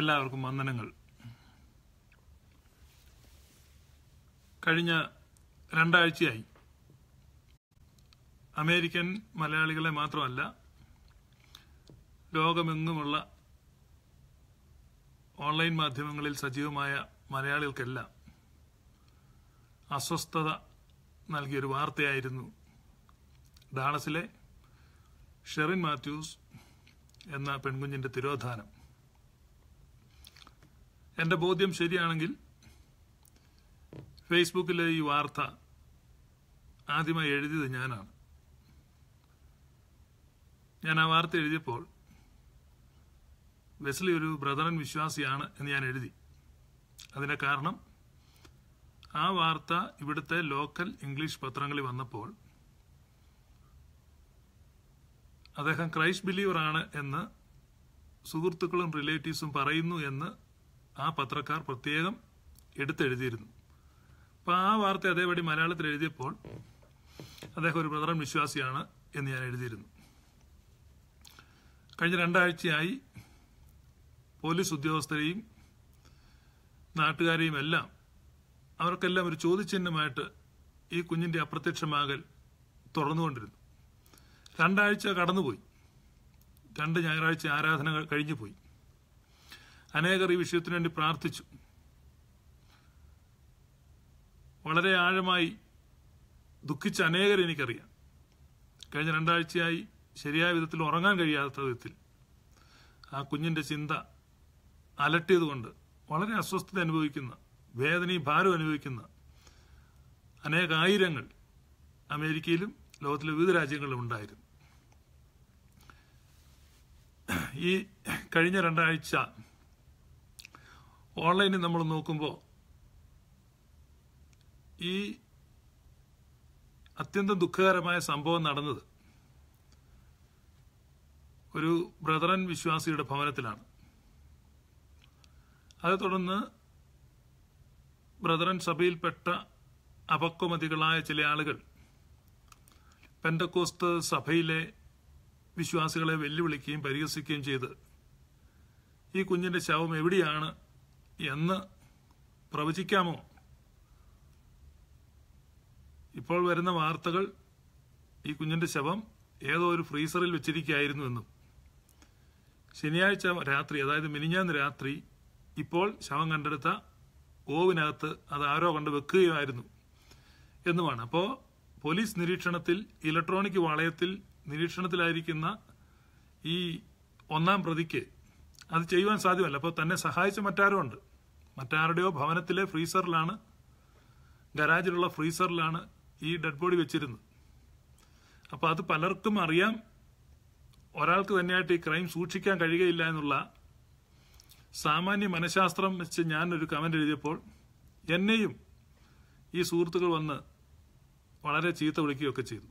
എല്ലാവർക്കും വന്ദനങ്ങൾ കഴിഞ്ഞ രണ്ടാഴ്ചയായി അമേരിക്കൻ മലയാളികളെ മാത്രമല്ല ലോകമെങ്ങുമുള്ള ഓൺലൈൻ മാധ്യമങ്ങളിൽ സജീവമായ മലയാളികൾക്കെല്ലാം അസ്വസ്ഥത നൽകിയൊരു വാർത്തയായിരുന്നു ഡാളസിലെ ഷെറിൻ മാത്യൂസ് എന്ന പെൺകുഞ്ഞിന്റെ തിരോധാനം എന്റെ ബോധ്യം ശരിയാണെങ്കിൽ ഫേസ്ബുക്കിലെ ഈ വാർത്ത ആദ്യമായി എഴുതിയത് ഞാനാണ് ഞാൻ ആ വാർത്ത എഴുതിയപ്പോൾ വെസ്ലി ഒരു ബ്രദറൻ വിശ്വാസിയാണ് എന്ന് ഞാൻ എഴുതി അതിന്റെ കാരണം ആ വാർത്ത ഇവിടുത്തെ ലോക്കൽ ഇംഗ്ലീഷ് പത്രങ്ങളിൽ വന്നപ്പോൾ അദ്ദേഹം ക്രൈസ്റ്റ് ബിലീവറാണ് എന്ന് സുഹൃത്തുക്കളും റിലേറ്റീവ്സും പറയുന്നു എന്ന് ആ പത്രക്കാർ പ്രത്യേകം എടുത്തെഴുതിയിരുന്നു അപ്പോൾ ആ വാർത്ത അതേപടി മലയാളത്തിൽ എഴുതിയപ്പോൾ അദ്ദേഹം ഒരു പ്രധാന വിശ്വാസിയാണ് എന്ന് ഞാൻ എഴുതിയിരുന്നു കഴിഞ്ഞ രണ്ടാഴ്ചയായി പോലീസ് ഉദ്യോഗസ്ഥരെയും നാട്ടുകാരെയും എല്ലാം അവർക്കെല്ലാം ഒരു ചോദ്യചിഹ്നമായിട്ട് ഈ കുഞ്ഞിന്റെ അപ്രത്യക്ഷമാകൽ തുറന്നുകൊണ്ടിരുന്നു രണ്ടാഴ്ച കടന്നുപോയി രണ്ട് ഞായറാഴ്ച ആരാധന കഴിഞ്ഞു പോയി അനേകർ ഈ വിഷയത്തിനു വേണ്ടി പ്രാർത്ഥിച്ചു വളരെ ആഴമായി ദുഃഖിച്ച അനേകർ എനിക്കറിയാം കഴിഞ്ഞ രണ്ടാഴ്ചയായി ശരിയായ വിധത്തിൽ ഉറങ്ങാൻ കഴിയാത്ത വിധത്തിൽ ആ കുഞ്ഞിന്റെ ചിന്ത അലട്ടിയതുകൊണ്ട് വളരെ അസ്വസ്ഥത അനുഭവിക്കുന്ന വേദനയും ഭാരം അനുഭവിക്കുന്ന അനേകായിരങ്ങൾ അമേരിക്കയിലും ലോകത്തിലെ വിവിധ രാജ്യങ്ങളിലും ഉണ്ടായിരുന്നു ഈ കഴിഞ്ഞ രണ്ടാഴ്ച ഓൺലൈനിൽ നമ്മൾ നോക്കുമ്പോൾ ഈ അത്യന്തം ദുഃഖകരമായ സംഭവം നടന്നത് ഒരു ബ്രദറൻ വിശ്വാസിയുടെ ഭവനത്തിലാണ് അതേ തുടർന്ന് ബ്രദറൻ സഭയിൽപ്പെട്ട അപക്വമതികളായ ചില ആളുകൾ പെൻഡക്കോസ്ത് സഭയിലെ വിശ്വാസികളെ വെല്ലുവിളിക്കുകയും പരിഹസിക്കുകയും ചെയ്ത് ഈ കുഞ്ഞിന്റെ ശവം എവിടെയാണ് എന്ന് പ്രവചിക്കാമോ ഇപ്പോൾ വരുന്ന വാർത്തകൾ ഈ കുഞ്ഞിന്റെ ശവം ഏതോ ഒരു ഫ്രീസറിൽ വെച്ചിരിക്കുകയായിരുന്നു എന്നും ശനിയാഴ്ച രാത്രി അതായത് മിനിഞ്ഞാന്ന് രാത്രി ഇപ്പോൾ ശവം കണ്ടെടുത്ത ഓവിനകത്ത് അത് ആരോ കണ്ട് വെക്കുകയായിരുന്നു എന്നുമാണ് അപ്പോൾ പോലീസ് നിരീക്ഷണത്തിൽ ഇലക്ട്രോണിക് വളയത്തിൽ നിരീക്ഷണത്തിലായിരിക്കുന്ന ഈ ഒന്നാം പ്രതിക്ക് അത് ചെയ്യുവാൻ സാധ്യമല്ല അപ്പോൾ തന്നെ സഹായിച്ച മറ്റാരും ഉണ്ട് മറ്റാരുടെയോ ഭവനത്തിലെ ഫ്രീസറിലാണ് ഗരാജിലുള്ള ഫ്രീസറിലാണ് ഈ ഡെഡ് ബോഡി വെച്ചിരുന്നത് അപ്പോൾ അത് പലർക്കും അറിയാം ഒരാൾക്ക് തന്നെയായിട്ട് ഈ ക്രൈം സൂക്ഷിക്കാൻ കഴിയുകയില്ല എന്നുള്ള സാമാന്യ മനഃശാസ്ത്രം വെച്ച് ഞാനൊരു കമൻ്റ് എഴുതിയപ്പോൾ എന്നെയും ഈ സുഹൃത്തുക്കൾ വന്ന് വളരെ ചീത്ത വിളിക്കുകയൊക്കെ ചെയ്തു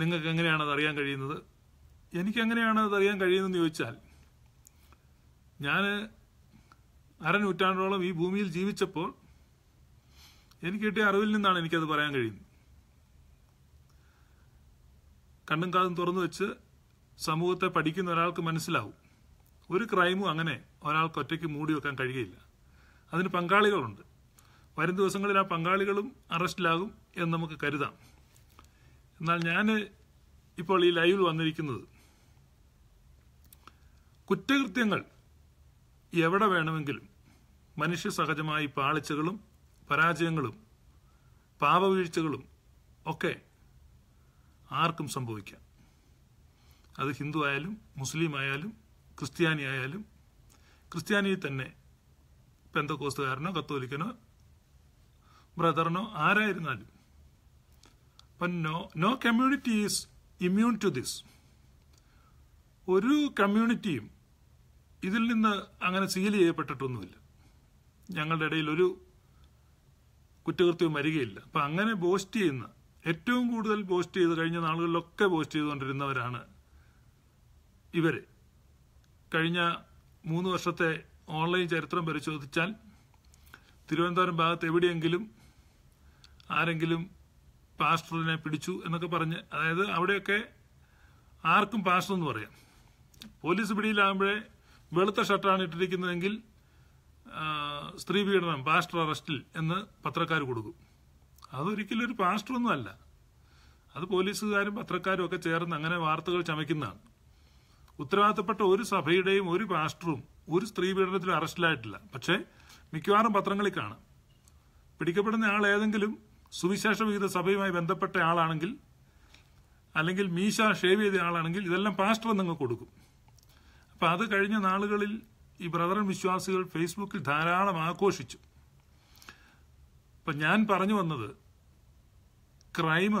നിങ്ങൾക്ക് എങ്ങനെയാണത് അറിയാൻ കഴിയുന്നത് എനിക്കെങ്ങനെയാണ് അതറിയാൻ കഴിയുന്നതെന്ന് ചോദിച്ചാൽ ഞാൻ അരനൂറ്റാണ്ടോളം ഈ ഭൂമിയിൽ ജീവിച്ചപ്പോൾ എനിക്ക് കിട്ടിയ അറിവിൽ നിന്നാണ് എനിക്കത് പറയാൻ കഴിയുന്നത് കണ്ണും കാതും തുറന്നു വെച്ച് സമൂഹത്തെ പഠിക്കുന്ന ഒരാൾക്ക് മനസ്സിലാവും ഒരു ക്രൈമും അങ്ങനെ ഒരാൾക്ക് ഒറ്റയ്ക്ക് മൂടി വെക്കാൻ കഴിയില്ല അതിന് പങ്കാളികളുണ്ട് വരും ദിവസങ്ങളിൽ ആ പങ്കാളികളും അറസ്റ്റിലാകും എന്ന് നമുക്ക് കരുതാം എന്നാൽ ഞാൻ ഇപ്പോൾ ഈ ലൈവിൽ വന്നിരിക്കുന്നത് കുറ്റകൃത്യങ്ങൾ എവിടെ വേണമെങ്കിലും മനുഷ്യ സഹജമായി പാളിച്ചകളും പരാജയങ്ങളും പാപവീഴ്ചകളും ഒക്കെ ആർക്കും സംഭവിക്കാം അത് ഹിന്ദു ആയാലും മുസ്ലിം ആയാലും ക്രിസ്ത്യാനി ആയാലും ക്രിസ്ത്യാനിയിൽ തന്നെ പെന്തക്കോസ്തുകാരനോ കത്തോലിക്കനോ ബ്രദറിനോ ആരായിരുന്നാലും അപ്പം no no community is immune to this ഒരു കമ്മ്യൂണിറ്റിയും ഇതിൽ നിന്ന് അങ്ങനെ സീൽ ചെയ്യപ്പെട്ടിട്ടൊന്നുമില്ല ഞങ്ങളുടെ ഇടയിൽ ഒരു കുറ്റകൃത്യവും വരികയില്ല അപ്പം അങ്ങനെ പോസ്റ്റ് ചെയ്യുന്ന ഏറ്റവും കൂടുതൽ പോസ്റ്റ് ചെയ്ത് കഴിഞ്ഞ നാളുകളിലൊക്കെ പോസ്റ്റ് ചെയ്തുകൊണ്ടിരുന്നവരാണ് ഇവർ കഴിഞ്ഞ മൂന്ന് വർഷത്തെ ഓൺലൈൻ ചരിത്രം പരിശോധിച്ചാൽ തിരുവനന്തപുരം ഭാഗത്ത് എവിടെയെങ്കിലും ആരെങ്കിലും പാസ്റ്ററിനെ പിടിച്ചു എന്നൊക്കെ പറഞ്ഞ് അതായത് അവിടെയൊക്കെ ആർക്കും പാസ്റ്റർ എന്ന് പറയാം പോലീസ് പിടിയിലാകുമ്പോഴേ വെളുത്ത ഷർട്ടാണ് ഇട്ടിരിക്കുന്നതെങ്കിൽ സ്ത്രീ പീഡനം പാസ്റ്റർ അറസ്റ്റിൽ എന്ന് പത്രക്കാർ കൊടുക്കും അതൊരിക്കലും ഒരു പാസ്റ്റർ ഒന്നുമല്ല അത് പോലീസുകാരും പത്രക്കാരും ഒക്കെ ചേർന്ന് അങ്ങനെ വാർത്തകൾ ചമയ്ക്കുന്നതാണ് ഉത്തരവാദിത്തപ്പെട്ട ഒരു സഭയുടെയും ഒരു പാസ്റ്ററും ഒരു സ്ത്രീ പീഡനത്തിൽ അറസ്റ്റിലായിട്ടില്ല പക്ഷേ മിക്കവാറും പത്രങ്ങളിൽ കാണാം പിടിക്കപ്പെടുന്ന ആൾ ഏതെങ്കിലും സുവിശേഷ വിഹിത സഭയുമായി ബന്ധപ്പെട്ട ആളാണെങ്കിൽ അല്ലെങ്കിൽ മീശ ഷേവ് ചെയ്ത ആളാണെങ്കിൽ ഇതെല്ലാം പാസ്റ്റർ നിങ്ങൾ കൊടുക്കും അപ്പൊ അത് കഴിഞ്ഞ നാളുകളിൽ ഈ ബ്രദറൻ വിശ്വാസികൾ ഫേസ്ബുക്കിൽ ധാരാളം ആഘോഷിച്ചു അപ്പൊ ഞാൻ പറഞ്ഞു വന്നത് ക്രൈം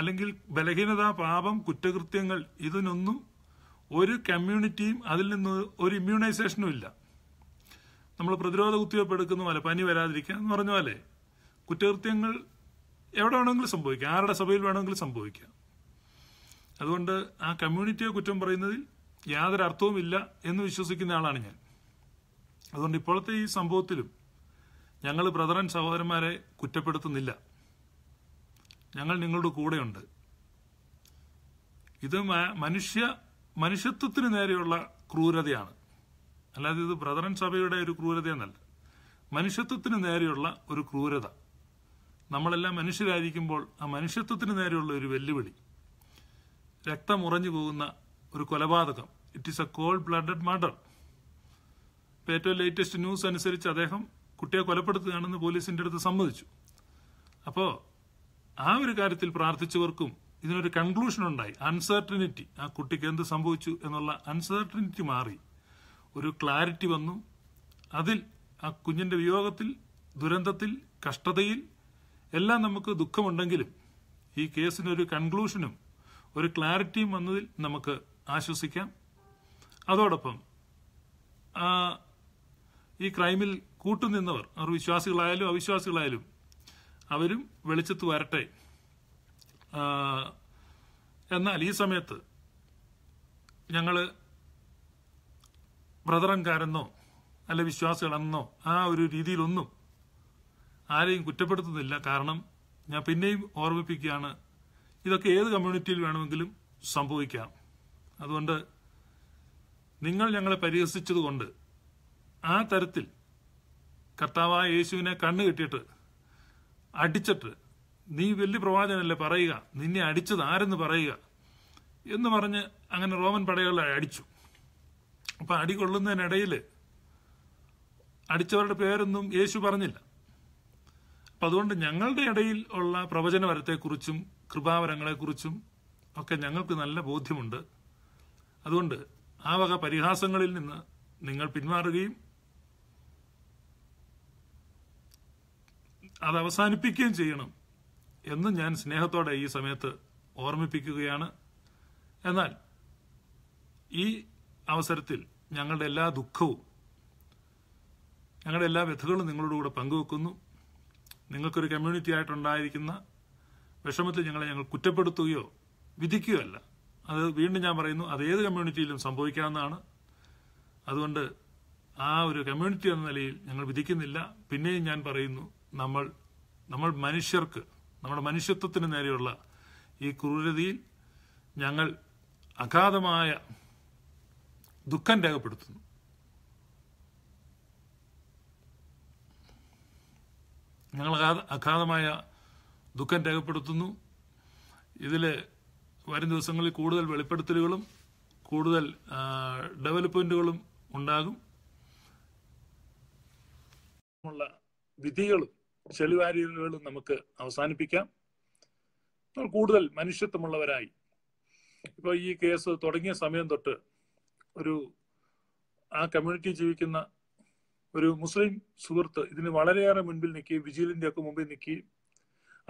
അല്ലെങ്കിൽ ബലഹീനത പാപം കുറ്റകൃത്യങ്ങൾ ഇതിനൊന്നും ഒരു കമ്മ്യൂണിറ്റിയും അതിൽ നിന്ന് ഒരു ഇമ്മ്യൂണൈസേഷനും ഇല്ല നമ്മൾ പ്രതിരോധ കുത്തിവയ്പ്പ് എടുക്കുന്ന പോലെ പനി വരാതിരിക്കുക എന്ന് പറഞ്ഞ പോലെ കുറ്റകൃത്യങ്ങൾ എവിടെ വേണമെങ്കിലും സംഭവിക്കാം ആരുടെ സഭയിൽ വേണമെങ്കിലും സംഭവിക്കാം അതുകൊണ്ട് ആ കമ്മ്യൂണിറ്റിയെ കുറ്റം പറയുന്നതിൽ യാതൊരു അർത്ഥവുമില്ല എന്ന് വിശ്വസിക്കുന്ന ആളാണ് ഞാൻ അതുകൊണ്ട് ഇപ്പോഴത്തെ ഈ സംഭവത്തിലും ഞങ്ങൾ ബ്രദറൻ സഹോദരന്മാരെ കുറ്റപ്പെടുത്തുന്നില്ല ഞങ്ങൾ നിങ്ങളുടെ കൂടെയുണ്ട് ഇത് മനുഷ്യ മനുഷ്യത്വത്തിന് നേരെയുള്ള ക്രൂരതയാണ് അല്ലാതെ ഇത് ബ്രദറൻ സഭയുടെ ഒരു ക്രൂരതയെന്നല്ല മനുഷ്യത്വത്തിന് നേരെയുള്ള ഒരു ക്രൂരത നമ്മളെല്ലാം മനുഷ്യരായിരിക്കുമ്പോൾ ആ മനുഷ്യത്വത്തിന് നേരെയുള്ള ഒരു വെല്ലുവിളി രക്തമുറഞ്ഞു പോകുന്ന ഒരു കൊലപാതകം it is a cold blooded murder ഇപ്പൊ ഏറ്റവും ലേറ്റസ്റ്റ് ന്യൂസ് അനുസരിച്ച് അദ്ദേഹം കുട്ടിയെ കൊലപ്പെടുത്തുകയാണെന്ന് പോലീസിന്റെ അടുത്ത് സമ്മതിച്ചു അപ്പോൾ ആ ഒരു കാര്യത്തിൽ പ്രാർത്ഥിച്ചവർക്കും ഇതിനൊരു കൺക്ലൂഷൻ ഉണ്ടായി അൺസർട്ടനിറ്റി ആ കുട്ടിക്ക് എന്ത് സംഭവിച്ചു എന്നുള്ള അൺസർട്ടനിറ്റി മാറി ഒരു ക്ലാരിറ്റി വന്നു അതിൽ ആ കുഞ്ഞിന്റെ വിയോഗത്തിൽ ദുരന്തത്തിൽ കഷ്ടതയിൽ എല്ലാം നമുക്ക് ദുഃഖമുണ്ടെങ്കിലും ഈ കേസിനൊരു കൺക്ലൂഷനും ഒരു ക്ലാരിറ്റിയും വന്നതിൽ നമുക്ക് ആശ്വസിക്കാം അതോടൊപ്പം ഈ ക്രൈമിൽ കൂട്ടുനിന്നവർ അവർ വിശ്വാസികളായാലും അവിശ്വാസികളായാലും അവരും വെളിച്ചത്ത് വരട്ടെ എന്നാൽ ഈ സമയത്ത് ഞങ്ങൾ ബ്രദറങ്കാരെന്നോ അല്ല വിശ്വാസികളെന്നോ ആ ഒരു രീതിയിലൊന്നും ആരെയും കുറ്റപ്പെടുത്തുന്നില്ല കാരണം ഞാൻ പിന്നെയും ഓർമ്മിപ്പിക്കുകയാണ് ഇതൊക്കെ ഏത് കമ്മ്യൂണിറ്റിയിൽ വേണമെങ്കിലും സംഭവിക്കാം അതുകൊണ്ട് നിങ്ങൾ ഞങ്ങളെ പരിഹസിച്ചതുകൊണ്ട് ആ തരത്തിൽ കർത്താവായ യേശുവിനെ കണ്ണു കെട്ടിയിട്ട് അടിച്ചിട്ട് നീ വലിയ പ്രവാചകനല്ലേ പറയുക നിന്നെ അടിച്ചത് ആരെന്ന് പറയുക എന്ന് പറഞ്ഞ് അങ്ങനെ റോമൻ പടയുകളെ അടിച്ചു അപ്പൊ അടി കൊള്ളുന്നതിനിടയിൽ അടിച്ചവരുടെ പേരൊന്നും യേശു പറഞ്ഞില്ല അപ്പൊ അതുകൊണ്ട് ഞങ്ങളുടെ ഇടയിൽ ഉള്ള പ്രവചനവരത്തെക്കുറിച്ചും കൃപാവരങ്ങളെക്കുറിച്ചും ഒക്കെ ഞങ്ങൾക്ക് നല്ല ബോധ്യമുണ്ട് അതുകൊണ്ട് ആ വക പരിഹാസങ്ങളിൽ നിന്ന് നിങ്ങൾ പിന്മാറുകയും അത് അവസാനിപ്പിക്കുകയും ചെയ്യണം എന്ന് ഞാൻ സ്നേഹത്തോടെ ഈ സമയത്ത് ഓർമ്മിപ്പിക്കുകയാണ് എന്നാൽ ഈ അവസരത്തിൽ ഞങ്ങളുടെ എല്ലാ ദുഃഖവും ഞങ്ങളുടെ എല്ലാ വ്യഥകളും നിങ്ങളോട് കൂടെ പങ്കുവെക്കുന്നു നിങ്ങൾക്കൊരു കമ്മ്യൂണിറ്റി ആയിട്ടുണ്ടായിരിക്കുന്ന വിഷമത്തിൽ ഞങ്ങളെ ഞങ്ങൾ കുറ്റപ്പെടുത്തുകയോ വിധിക്കുകയോ അല്ല അത് വീണ്ടും ഞാൻ പറയുന്നു അത് ഏത് കമ്മ്യൂണിറ്റിയിലും സംഭവിക്കാവുന്നതാണ് അതുകൊണ്ട് ആ ഒരു കമ്മ്യൂണിറ്റി എന്ന നിലയിൽ ഞങ്ങൾ വിധിക്കുന്നില്ല പിന്നെയും ഞാൻ പറയുന്നു നമ്മൾ നമ്മൾ മനുഷ്യർക്ക് നമ്മുടെ മനുഷ്യത്വത്തിന് നേരെയുള്ള ഈ ക്രൂരതയിൽ ഞങ്ങൾ അഗാധമായ ദുഃഖം രേഖപ്പെടുത്തുന്നു ഞങ്ങൾ അഗാധമായ ദുഃഖം രേഖപ്പെടുത്തുന്നു ഇതിൽ വരും ദിവസങ്ങളിൽ കൂടുതൽ വെളിപ്പെടുത്തലുകളും കൂടുതൽ ഡെവലപ്മെന്റുകളും ഉണ്ടാകും ഉള്ള വിധികളും ചെളിവാരികളും നമുക്ക് അവസാനിപ്പിക്കാം കൂടുതൽ മനുഷ്യത്വമുള്ളവരായി ഇപ്പൊ ഈ കേസ് തുടങ്ങിയ സമയം തൊട്ട് ഒരു ആ കമ്മ്യൂണിറ്റി ജീവിക്കുന്ന ഒരു മുസ്ലിം സുഹൃത്ത് ഇതിന് വളരെയേറെ മുൻപിൽ നിൽക്കുകയും വിജിലിന്റെ ഒക്കെ മുമ്പിൽ നിൽക്കുകയും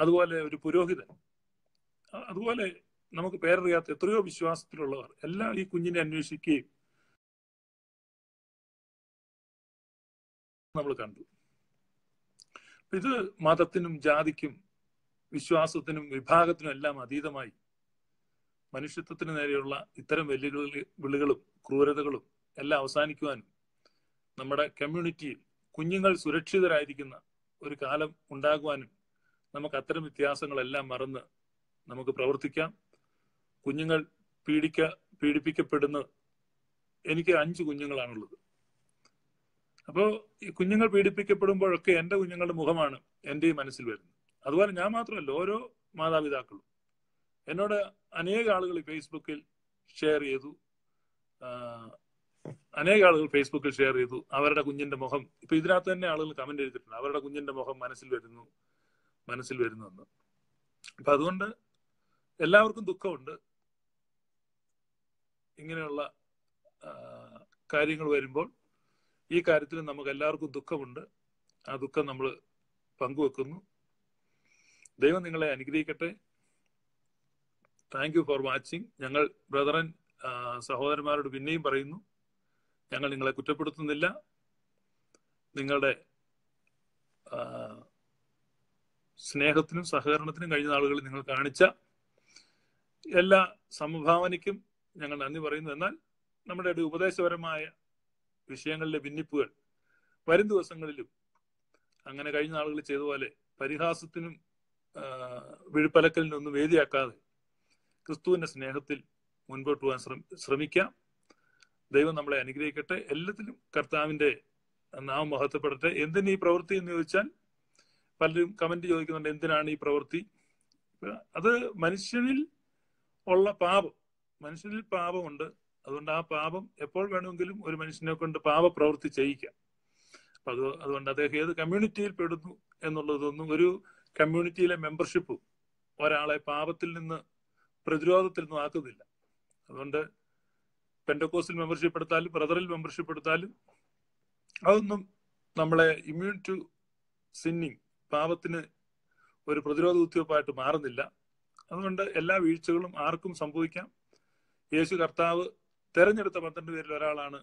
അതുപോലെ ഒരു പുരോഹിതൻ അതുപോലെ നമുക്ക് പേരറിയാത്ത എത്രയോ വിശ്വാസത്തിലുള്ളവർ എല്ലാം ഈ കുഞ്ഞിനെ അന്വേഷിക്കുകയും നമ്മൾ കണ്ടു ഇത് മതത്തിനും ജാതിക്കും വിശ്വാസത്തിനും വിഭാഗത്തിനും എല്ലാം അതീതമായി മനുഷ്യത്വത്തിന് നേരെയുള്ള ഇത്തരം വെല്ലുവിളി വിളികളും ക്രൂരതകളും എല്ലാം അവസാനിക്കുവാനും നമ്മുടെ കമ്മ്യൂണിറ്റിയിൽ കുഞ്ഞുങ്ങൾ സുരക്ഷിതരായിരിക്കുന്ന ഒരു കാലം ഉണ്ടാകുവാനും നമുക്ക് അത്തരം വ്യത്യാസങ്ങളെല്ലാം മറന്ന് നമുക്ക് പ്രവർത്തിക്കാം കുഞ്ഞുങ്ങൾ പീഡിക്ക പീഡിപ്പിക്കപ്പെടുന്ന എനിക്ക് അഞ്ച് കുഞ്ഞുങ്ങളാണുള്ളത് അപ്പോൾ ഈ കുഞ്ഞുങ്ങൾ പീഡിപ്പിക്കപ്പെടുമ്പോഴൊക്കെ എൻ്റെ കുഞ്ഞുങ്ങളുടെ മുഖമാണ് എൻ്റെയും മനസ്സിൽ വരുന്നത് അതുപോലെ ഞാൻ മാത്രമല്ല ഓരോ മാതാപിതാക്കളും എന്നോട് അനേക ആളുകൾ ഫേസ്ബുക്കിൽ ഷെയർ ചെയ്തു അനേക ആളുകൾ ഫേസ്ബുക്കിൽ ഷെയർ ചെയ്തു അവരുടെ കുഞ്ഞിന്റെ മുഖം ഇപ്പൊ ഇതിനകത്ത് തന്നെ ആളുകൾ കമന്റ് ചെയ്തിട്ടുണ്ട് അവരുടെ കുഞ്ഞിന്റെ മുഖം മനസ്സിൽ വരുന്നു മനസ്സിൽ വരുന്നു എന്ന് അപ്പൊ അതുകൊണ്ട് എല്ലാവർക്കും ദുഃഖമുണ്ട് ഇങ്ങനെയുള്ള കാര്യങ്ങൾ വരുമ്പോൾ ഈ കാര്യത്തിൽ നമുക്ക് എല്ലാവർക്കും ദുഃഖമുണ്ട് ആ ദുഃഖം നമ്മൾ പങ്കുവെക്കുന്നു ദൈവം നിങ്ങളെ അനുഗ്രഹിക്കട്ടെ താങ്ക് യു ഫോർ വാച്ചിങ് ഞങ്ങൾ ബ്രദറൻ സഹോദരന്മാരോട് പിന്നെയും പറയുന്നു ഞങ്ങൾ നിങ്ങളെ കുറ്റപ്പെടുത്തുന്നില്ല നിങ്ങളുടെ സ്നേഹത്തിനും സഹകരണത്തിനും കഴിഞ്ഞ നാളുകളിൽ നിങ്ങൾ കാണിച്ച എല്ലാ സംഭാവനയ്ക്കും ഞങ്ങൾ നന്ദി പറയുന്നു എന്നാൽ നമ്മുടെ ഉപദേശപരമായ വിഷയങ്ങളിലെ ഭിന്നിപ്പുകൾ വരും ദിവസങ്ങളിലും അങ്ങനെ കഴിഞ്ഞ ആളുകൾ ചെയ്ത പോലെ പരിഹാസത്തിനും വിഴുപ്പലക്കലിനൊന്നും വേദിയാക്കാതെ ക്രിസ്തുവിന്റെ സ്നേഹത്തിൽ മുൻപോട്ട് പോകാൻ ശ്രമിക്കാം ദൈവം നമ്മളെ അനുഗ്രഹിക്കട്ടെ എല്ലാത്തിലും കർത്താവിന്റെ നാമം മഹത്വപ്പെടട്ടെ എന്തിന് ഈ പ്രവൃത്തി എന്ന് ചോദിച്ചാൽ പലരും കമന്റ് ചോദിക്കുന്നുണ്ട് എന്തിനാണ് ഈ പ്രവൃത്തി അത് മനുഷ്യനിൽ ഉള്ള പാപം മനുഷ്യനിൽ പാപമുണ്ട് അതുകൊണ്ട് ആ പാപം എപ്പോൾ വേണമെങ്കിലും ഒരു മനുഷ്യനെ കൊണ്ട് പാപപ്രവൃത്തി ചെയ്യിക്കാം അപ്പൊ അത് അതുകൊണ്ട് അദ്ദേഹം ഏത് കമ്മ്യൂണിറ്റിയിൽ പെടുന്നു എന്നുള്ളതൊന്നും ഒരു കമ്മ്യൂണിറ്റിയിലെ മെമ്പർഷിപ്പും ഒരാളെ പാപത്തിൽ നിന്ന് പ്രതിരോധത്തിൽ നിന്നും ആക്കുന്നില്ല അതുകൊണ്ട് പെൻഡക്കോസിൽ മെമ്പർഷിപ്പ് എടുത്താലും ബ്രദറിൽ മെമ്പർഷിപ്പ് എടുത്താലും അതൊന്നും നമ്മളെ ഇമ്മ്യൂൺ ടു സിന്നിങ് പാപത്തിന് ഒരു പ്രതിരോധ ഉദ്യോഗമായിട്ട് മാറുന്നില്ല അതുകൊണ്ട് എല്ലാ വീഴ്ചകളും ആർക്കും സംഭവിക്കാം യേശു കർത്താവ് തെരഞ്ഞെടുത്ത പന്ത്രണ്ട് പേരിൽ ഒരാളാണ്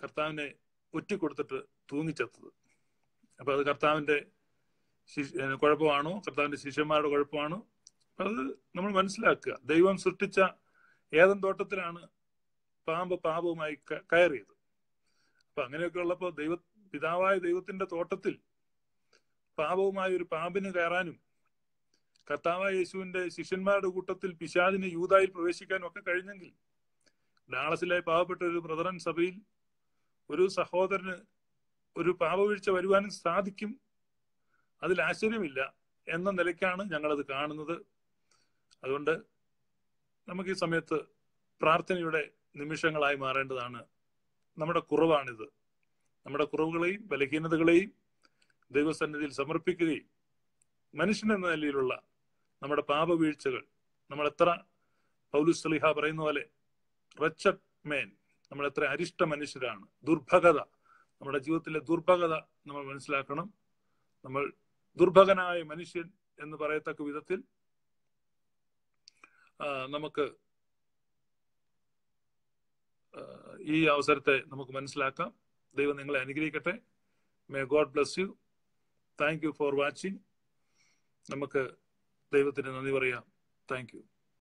കർത്താവിനെ ഒറ്റിക്കൊടുത്തിട്ട് തൂങ്ങിച്ചെത്തത് അപ്പൊ അത് കർത്താവിന്റെ കുഴപ്പമാണോ കർത്താവിന്റെ ശിഷ്യന്മാരുടെ കുഴപ്പമാണോ അത് നമ്മൾ മനസ്സിലാക്കുക ദൈവം സൃഷ്ടിച്ച ഏതൻ തോട്ടത്തിലാണ് പാമ്പ് പാപവുമായി കയറിയത് അപ്പൊ അങ്ങനെയൊക്കെ ഉള്ളപ്പോൾ ദൈവ പിതാവായ ദൈവത്തിന്റെ തോട്ടത്തിൽ പാപവുമായി ഒരു പാമ്പിന് കയറാനും കർത്താവ് യേശുവിന്റെ ശിഷ്യന്മാരുടെ കൂട്ടത്തിൽ പിശാദിനെ യൂതായി പ്രവേശിക്കാനും ഒക്കെ കഴിഞ്ഞെങ്കിൽ ഡാളസിലെ പാവപ്പെട്ട ഒരു ബ്രദറൻ സഭയിൽ ഒരു സഹോദരന് ഒരു പാപവീഴ്ച വരുവാനും സാധിക്കും അതിൽ ആശ്ചര്യമില്ല എന്ന നിലയ്ക്കാണ് ഞങ്ങളത് കാണുന്നത് അതുകൊണ്ട് നമുക്ക് ഈ സമയത്ത് പ്രാർത്ഥനയുടെ നിമിഷങ്ങളായി മാറേണ്ടതാണ് നമ്മുടെ കുറവാണിത് നമ്മുടെ കുറവുകളെയും ബലഹീനതകളെയും ദൈവസന്നിധിയിൽ സമർപ്പിക്കുകയും മനുഷ്യൻ എന്ന നിലയിലുള്ള നമ്മുടെ പാപവീഴ്ചകൾ നമ്മൾ എത്ര പൗലുസ്ലിഹ പറയുന്ന പോലെ റച്ചഡ് മേൻ നമ്മൾ എത്ര അരിഷ്ട മനുഷ്യരാണ് ദുർഭകത നമ്മുടെ ജീവിതത്തിലെ ദുർഭകത നമ്മൾ മനസ്സിലാക്കണം നമ്മൾ ദുർഭകനായ മനുഷ്യൻ എന്ന് പറയത്തക്ക വിധത്തിൽ നമുക്ക് ഈ അവസരത്തെ നമുക്ക് മനസ്സിലാക്കാം ദൈവം നിങ്ങളെ അനുഗ്രഹിക്കട്ടെ may God bless you thank you for watching നമുക്ക് ദൈവത്തിന് നന്ദി പറയാം താങ്ക്